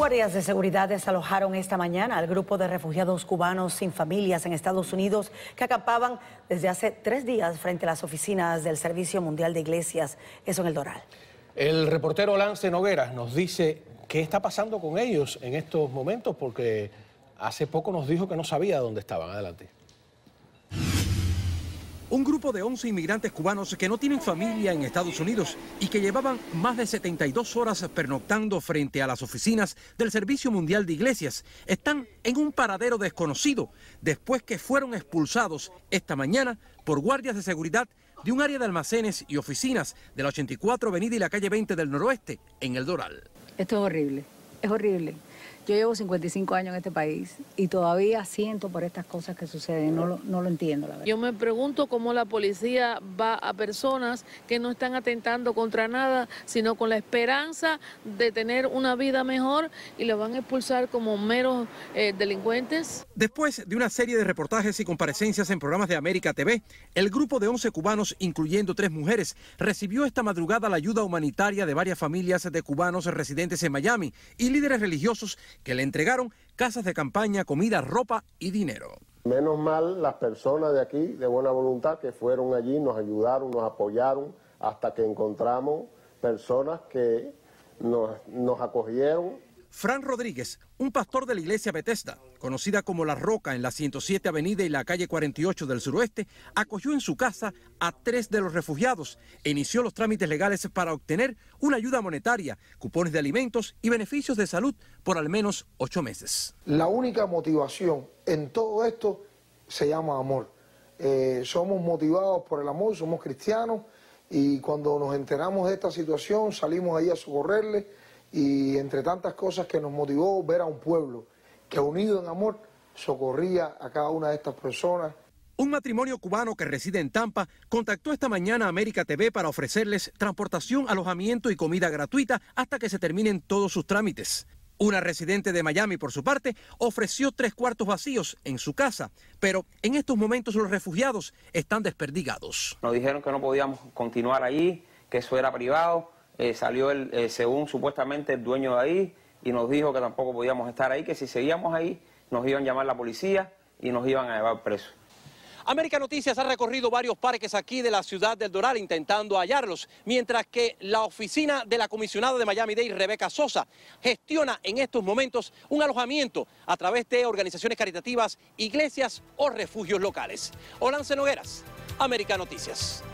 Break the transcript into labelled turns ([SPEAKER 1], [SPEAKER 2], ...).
[SPEAKER 1] Guardias de seguridad desalojaron esta mañana al grupo de refugiados cubanos sin familias en Estados Unidos que acampaban desde hace tres días frente a las oficinas del Servicio Mundial de Iglesias, eso en el Doral. El reportero Lance Nogueras nos dice qué está pasando con ellos en estos momentos porque hace poco nos dijo que no sabía dónde estaban. Adelante. Un grupo de 11 inmigrantes cubanos que no tienen familia en Estados Unidos y que llevaban más de 72 horas pernoctando frente a las oficinas del Servicio Mundial de Iglesias están en un paradero desconocido después que fueron expulsados esta mañana por guardias de seguridad de un área de almacenes y oficinas de la 84 Avenida y la calle 20 del Noroeste en El Doral. Esto es horrible, es horrible. Yo llevo 55 años en este país y todavía siento por estas cosas que suceden, no lo, entiendo, la verdad.
[SPEAKER 2] Yo me pregunto cómo la policía va a personas que no están atentando contra nada, sino con la esperanza de tener una vida mejor y los van a expulsar como meros eh, delincuentes.
[SPEAKER 1] Después de una serie de reportajes y comparecencias en programas de América TV, el grupo de 11 cubanos, incluyendo tres mujeres, recibió esta madrugada la ayuda humanitaria de varias familias de cubanos residentes en Miami y líderes religiosos que le entregaron casas de campaña, comida, ropa y dinero.
[SPEAKER 2] Menos mal las personas de aquí, de buena voluntad, que fueron allí, nos ayudaron, nos apoyaron, hasta que encontramos personas que nos acogieron
[SPEAKER 1] Fran Rodríguez, un pastor de la iglesia Bethesda, conocida como La Roca en la 107 Avenida y la calle 48 del suroeste, acogió en su casa a tres de los refugiados e inició los trámites legales para obtener una ayuda monetaria, cupones de alimentos y beneficios de salud por al menos ocho meses.
[SPEAKER 2] La única motivación en todo esto se llama amor. Eh, somos motivados por el amor, somos cristianos y cuando nos enteramos de esta situación salimos ahí a socorrerle y entre tantas cosas que nos motivó ver a un pueblo que unido en amor socorría a cada una de estas personas.
[SPEAKER 1] Un matrimonio cubano que reside en Tampa contactó esta mañana a América TV para ofrecerles transportación, alojamiento y comida gratuita hasta que se terminen todos sus trámites. Una residente de Miami, por su parte, ofreció tres cuartos vacíos en su casa, pero en estos momentos los refugiados están desperdigados.
[SPEAKER 2] Nos dijeron que no podíamos continuar ahí, que eso era privado, eh, salió el, eh, según supuestamente el dueño de ahí y nos dijo que tampoco podíamos estar ahí, que si seguíamos ahí nos iban a llamar la policía y nos iban a llevar presos.
[SPEAKER 1] América Noticias ha recorrido varios parques aquí de la ciudad del Doral intentando hallarlos, mientras que la oficina de la comisionada de Miami-Dade, Rebeca Sosa, gestiona en estos momentos un alojamiento a través de organizaciones caritativas, iglesias o refugios locales. Olance Nogueras, América Noticias.